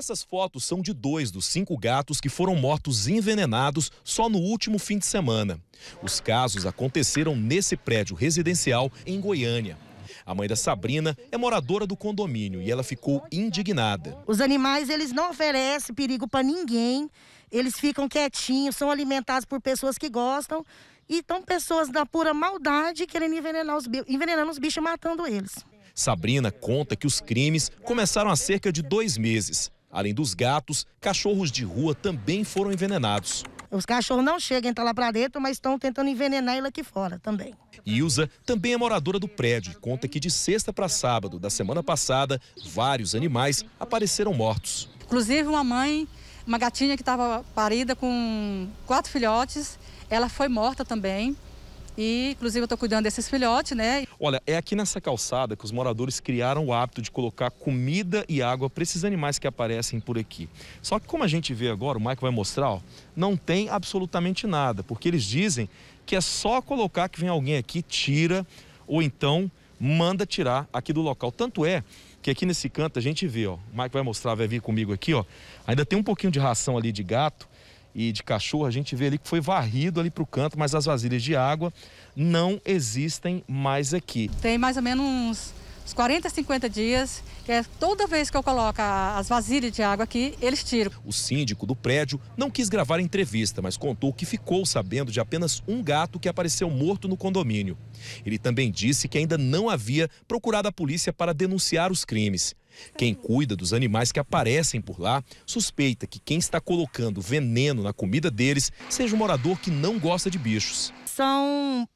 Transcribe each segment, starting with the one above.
Essas fotos são de dois dos cinco gatos que foram mortos envenenados só no último fim de semana. Os casos aconteceram nesse prédio residencial em Goiânia. A mãe da Sabrina é moradora do condomínio e ela ficou indignada. Os animais, eles não oferecem perigo para ninguém. Eles ficam quietinhos, são alimentados por pessoas que gostam e estão pessoas da pura maldade querendo envenenar os, envenenando os bichos e matando eles. Sabrina conta que os crimes começaram há cerca de dois meses. Além dos gatos, cachorros de rua também foram envenenados. Os cachorros não chegam, entrar lá para dentro, mas estão tentando envenenar ele aqui fora também. Ilza também é moradora do prédio e conta que de sexta para sábado da semana passada, vários animais apareceram mortos. Inclusive uma mãe, uma gatinha que estava parida com quatro filhotes, ela foi morta também. E, inclusive, eu estou cuidando desses filhotes, né? Olha, é aqui nessa calçada que os moradores criaram o hábito de colocar comida e água para esses animais que aparecem por aqui. Só que, como a gente vê agora, o Mike vai mostrar, ó, não tem absolutamente nada, porque eles dizem que é só colocar que vem alguém aqui, tira ou então manda tirar aqui do local. Tanto é que aqui nesse canto a gente vê, ó, o Mike vai mostrar, vai vir comigo aqui, ó, ainda tem um pouquinho de ração ali de gato e de cachorro, a gente vê ali que foi varrido ali para o canto, mas as vasilhas de água não existem mais aqui. Tem mais ou menos os 40, 50 dias, que é toda vez que eu coloco as vasilhas de água aqui, eles tiram. O síndico do prédio não quis gravar a entrevista, mas contou que ficou sabendo de apenas um gato que apareceu morto no condomínio. Ele também disse que ainda não havia procurado a polícia para denunciar os crimes. Quem cuida dos animais que aparecem por lá suspeita que quem está colocando veneno na comida deles seja um morador que não gosta de bichos. São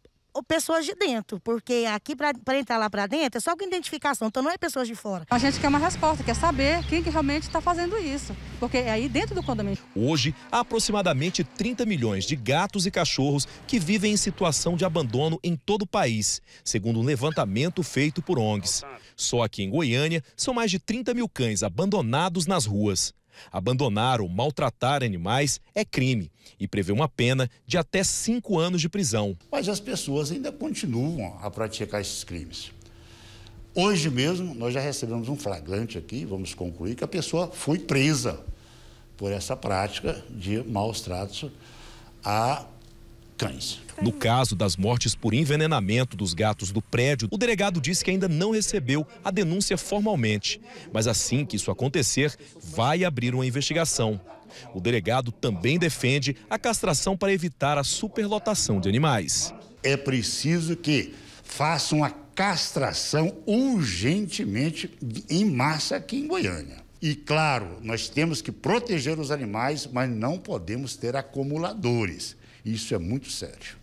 pessoas de dentro, porque aqui para entrar lá para dentro é só com identificação, então não é pessoas de fora. A gente quer uma resposta, quer saber quem que realmente está fazendo isso, porque é aí dentro do condomínio. Hoje, há aproximadamente 30 milhões de gatos e cachorros que vivem em situação de abandono em todo o país, segundo um levantamento feito por ONGs. Só aqui em Goiânia, são mais de 30 mil cães abandonados nas ruas. Abandonar ou maltratar animais é crime e prevê uma pena de até cinco anos de prisão. Mas as pessoas ainda continuam a praticar esses crimes. Hoje mesmo, nós já recebemos um flagrante aqui, vamos concluir, que a pessoa foi presa por essa prática de maus tratos a cães. No caso das mortes por envenenamento dos gatos do prédio, o delegado disse que ainda não recebeu a denúncia formalmente. Mas assim que isso acontecer, vai abrir uma investigação. O delegado também defende a castração para evitar a superlotação de animais. É preciso que façam a castração urgentemente em massa aqui em Goiânia. E claro, nós temos que proteger os animais, mas não podemos ter acumuladores. Isso é muito sério.